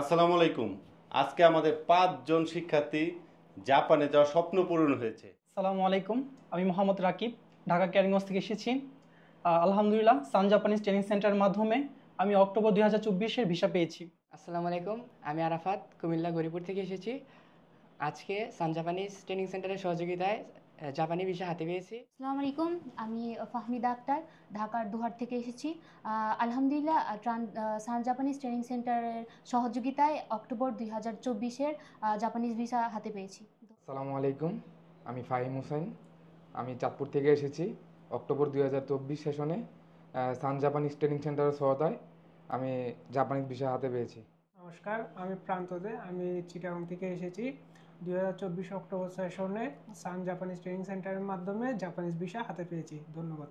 আসসালামু আলাইকুম আজকে আমাদের পাঁচজন শিক্ষার্থী জাপানে যাওয়ার স্বপ্ন পূরণ হয়েছে আসসালামু আলাইকুম আমি মোহাম্মদ রাকিব ঢাকা ক্যারিগঞ্জ থেকে এসেছি আলহামদুলিল্লাহ সান জাপানিজ ট্রেনিং সেন্টারের মাধ্যমে আমি অক্টোবর দুই হাজার চব্বিশের ভিসা পেয়েছি আসসালামু আলাইকুম আমি আরাফাত কুমিল্লা গরিপুর থেকে এসেছি আজকে সান জাপানিজ ট্রেনিং সেন্টারের সহযোগিতায় জাপানি ভিসা হাতে পেয়েছি আসসালামু আলাইকুম আমি ফাহমিদা আক্তার ঢাকার দোহার থেকে এসেছি আলহামদুলিল্লাহ সান জাপানিজ ট্রেনিং সেন্টারের সহযোগিতায় অক্টোবর দুই হাজার চব্বিশের জাপানিজ ভিসা হাতে পেয়েছি আসসালামু আলাইকুম আমি ফাহিম হোসেন আমি চাঁদপুর থেকে এসেছি অক্টোবর দুই হাজার চব্বিশ সেশনে সান জাপানিজ ট্রেনিং সেন্টারের সহায়তায় আমি জাপানিজ ভিসা হাতে পেয়েছি নমস্কার আমি প্রান্ত দে আমি চিটাগং থেকে এসেছি দু হাজার চব্বিশ অক্টোবর সেশনে সান জাপানিজ ট্রেনিং সেন্টারের মাধ্যমে জাপানিজ ভিসা হাতে পেয়েছি ধন্যবাদ